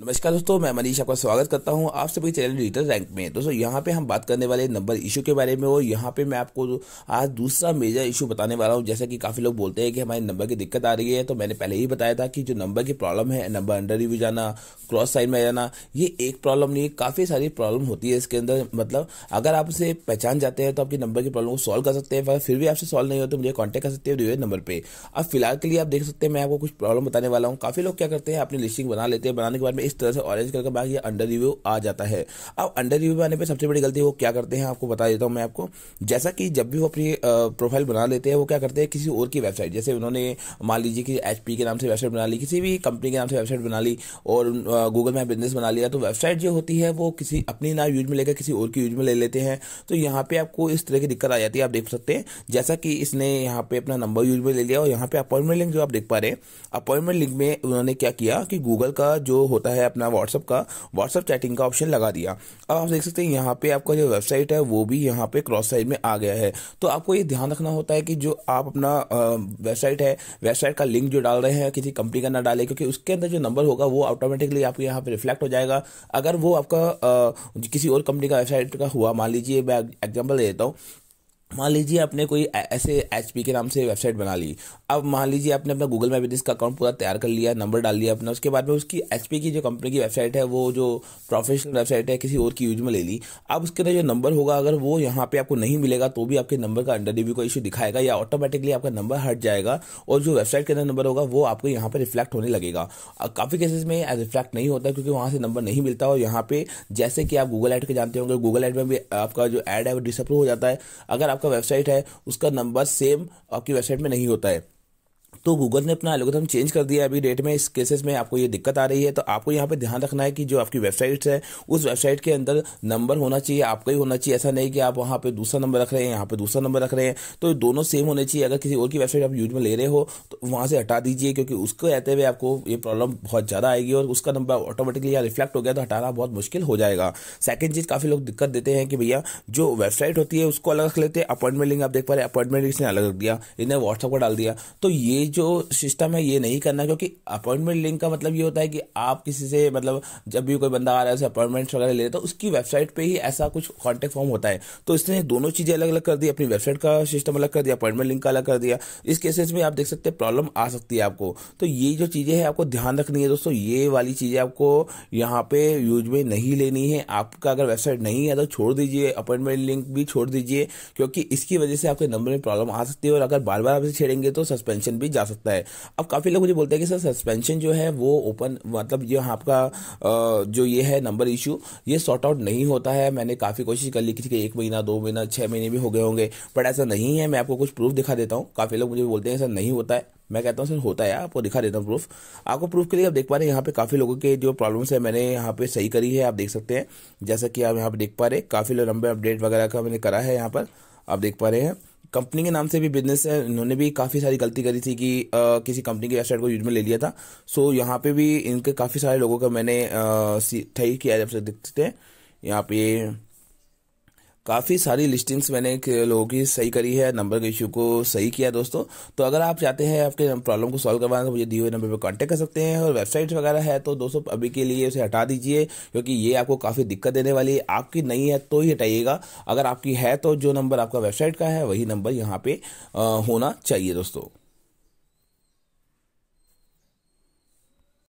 नमस्कार दोस्तों मैं मनीष आपका स्वागत करता हूं आप सभी चैनल डिजिटल रैंक में दोस्तों यहां पे हम बात करने वाले नंबर इशू के बारे में और यहां पे मैं आपको आज दूसरा मेजर इशू बताने वाला हूं जैसा कि काफ़ी लोग बोलते हैं कि हमारे नंबर की दिक्कत आ रही है तो मैंने पहले ही बताया था कि जो नंबर की प्रॉब्लम है नंबर अंडर रिव्यू जाना क्रॉस साइन में जाना ये एक प्रॉब्लम नहीं है काफ़ी सारी प्रॉब्लम होती है इसके अंदर मतलब अगर आप उसे पहचान जाते हैं तो आपकी नंबर की प्रॉब्लम को सॉल्व कर सकते हैं फिर भी आपसे सॉल्व नहीं हो तो मुझे कॉन्टेक्ट कर सकते हो रिव्यू नंबर पर अब फिलहाल के लिए आप देख सकते हैं मैं आपको कुछ प्रॉब्लम बताने वाला हूँ काफ़ी लोग क्या करते हैं अपनी लिस्टिंग बना लेते हैं बनाने के बाद इस तरह से ऑरेंज कलर का बैग या अंडर रिव्यू आ जाता है अब अंडर रिव्यू आने पर सबसे बड़ी गलती वो क्या करते हैं आपको बता देता हूँ मैं आपको जैसा कि जब भी वो अपनी प्रोफाइल बना लेते हैं वो क्या करते हैं किसी और की वेबसाइट जैसे उन्होंने मान लीजिए कि एच के नाम से वेबसाइट बना ली किसी भी कंपनी के नाम से वेबसाइट बना ली और गूगल मैप बिजनेस बना लिया तो वेबसाइट जो होती है वो किसी अपनी ना यूज में लेकर किसी और की यूज में ले लेते हैं तो यहाँ पे आपको इस तरह की दिक्कत आ जाती है आप देख सकते हैं जैसा कि इसने यहाँ पे अपना नंबर यूज में ले लिया और यहाँ पे अपॉइंटमेंट लिंक जो आप देख पा रहे हैं अपॉइंटमेंट लिंक में उन्होंने क्या किया कि गूगल का जो होता है है अपना व्हाट्सअप का व्हाट्सअप चैटिंग का ऑप्शन लगा दिया अब आप देख सकते हैं यहाँ पे आपका जो वेबसाइट है वो भी यहाँ पे क्रॉस साइड में आ गया है तो आपको ये ध्यान रखना होता है कि जो आप अपना वेबसाइट है वेबसाइट का लिंक जो डाल रहे हैं किसी कंपनी का ना डालें क्योंकि उसके अंदर जो नंबर होगा वो ऑटोमेटिकली आपके यहाँ पर रिफ्लेक्ट हो जाएगा अगर वो आपका किसी और कंपनी का वेबसाइट का हुआ मान लीजिए मैं एग्जाम्पल देता हूँ मान लीजिए आपने कोई ऐसे एच के नाम से वेबसाइट बना ली अब मान लीजिए आपने अपना गूगल मैप बिजनेस का अकाउंट पूरा तैयार कर लिया नंबर डाल लिया अपना उसके बाद में उसकी एच की जो कंपनी की वेबसाइट है वो जो प्रोफेशनल वेबसाइट है किसी और की यूज में ले ली अब उसके अंदर जो नंबर होगा अगर वो यहाँ पे आपको नहीं मिलेगा तो भी आपके नंबर का अंडर रिव्यू का इशू दिखाएगा या ऑटोमेटिकली आपका नंबर हट जाएगा और जो वेबसाइट के अंदर नंबर होगा वो आपको यहाँ पर रिफ्लेक्ट होने लगेगा काफ़ी केसेस में रिफ्लेक्ट नहीं होता क्योंकि वहाँ से नंबर नहीं मिलता और यहाँ पे जैसे कि आप गूगल ऐड के जानते होंगे गूगल ऐड में भी आपका जो ऐड है वो डिसअप्रूव हो जाता है अगर आप आपका वेबसाइट है उसका नंबर सेम आपकी वेबसाइट में नहीं होता है तो गूगल ने अपना एलोगम चेंज कर दिया अभी डेट में इस केसेस में आपको ये दिक्कत आ रही है तो आपको यहाँ पे ध्यान रखना है कि जो आपकी वेबसाइट है उस वेबसाइट के अंदर नंबर होना चाहिए आपका ही होना चाहिए ऐसा नहीं कि आप वहाँ पे दूसरा नंबर रख रहे हैं यहाँ पे दूसरा नंबर रख रहे हैं तो दोनों सेम होने चाहिए अगर किसी और की वेबसाइट आप यूज में ले रहे हो तो वहाँ से हटा दीजिए क्योंकि उसको रहते हुए आपको ये प्रॉब्लम बहुत ज़्यादा आएगी और उसका नंबर ऑटोमेटिकली या रिफ्लेक्ट हो गया तो हटाना बहुत मुश्किल हो जाएगा सेकेंड चीज़ काफ़ी लोग दिक्कत देते हैं कि भैया जो वेबसाइट होती है उसको अलग रख लेते हैं अपॉइंटमेंट लिंक आप देख पा रहे हैं अपॉइंटमेंट लिंक ने अलग रख दिया इन्हें व्हाट्सअप पर डाल दिया तो ये जो सिस्टम है ये नहीं करना क्योंकि अपॉइंटमेंट लिंक का मतलब ये होता है कि आप किसी से मतलब जब भी कोई बंदा आ रहा है उसे वगैरह ले तो उसकी वेबसाइट पे ही ऐसा कुछ कॉन्टेक्ट फॉर्म होता है तो इसने दोनों चीज़ें अलग अलग कर दी अपनी वेबसाइट का सिस्टम अलग कर दिया अपॉइंटमेंट लिंक का अलग कर दिया इस केसेस में आप देख सकते हैं प्रॉब्लम आ सकती है आपको तो ये जो चीज़ें हैं आपको ध्यान रखनी है दोस्तों ये वाली चीज़ें आपको यहाँ पे यूज में नहीं लेनी है आपका अगर वेबसाइट नहीं है तो छोड़ दीजिए अपॉइंटमेंट लिंक भी छोड़ दीजिए क्योंकि इसकी वजह से आपके नंबर में प्रॉब्लम आ सकती है और अगर बार बार आप इसे छेड़ेंगे तो सस्पेंशन भी जा सकता है अब काफ़ी लोग मुझे बोलते हैं कि सर सस्पेंशन जो है वो ओपन मतलब जो आपका जो ये है नंबर इशू ये सॉर्ट आउट नहीं होता है मैंने काफ़ी कोशिश कर ली किसी के एक महीना दो महीना छह महीने भी हो गए होंगे बट ऐसा नहीं है मैं आपको कुछ प्रूफ दिखा देता हूँ काफ़ी लोग मुझे बोलते हैं सर नहीं होता है मैं कहता हूँ सर होता है यार आपको दिखा देता हूँ प्रूफ आपको प्रूफ के लिए आप देख पा रहे हैं यहाँ पे काफ़ी लोगों के जो प्रॉब्लम्स है मैंने यहाँ पे सही करी है आप देख सकते हैं जैसा कि आप यहाँ पे देख पा रहे हैं काफ़ी लंबे अपडेट वगैरह का मैंने करा है यहाँ पर आप देख पा रहे हैं कंपनी के नाम से भी बिजनेस है इन्होंने भी काफ़ी सारी गलती करी थी कि आ, किसी कंपनी की वेबसाइट को यूज में ले लिया था सो यहाँ पे भी इनके काफ़ी सारे लोगों का मैंने सही किया जब से देखते थे यहाँ पे काफ़ी सारी लिस्टिंग्स मैंने लोगों की सही करी है नंबर के इशू को सही किया दोस्तों तो अगर आप चाहते हैं आपके प्रॉब्लम को सॉल्व करवाना तो मुझे दिए हुए नंबर पर कांटेक्ट कर सकते हैं और वेबसाइट वगैरह है तो दोस्तों अभी के लिए उसे हटा दीजिए क्योंकि ये आपको काफ़ी दिक्कत देने वाली है आपकी नहीं है तो ही हटाइएगा अगर आपकी है तो जो नंबर आपका वेबसाइट का है वही नंबर यहाँ पर होना चाहिए दोस्तों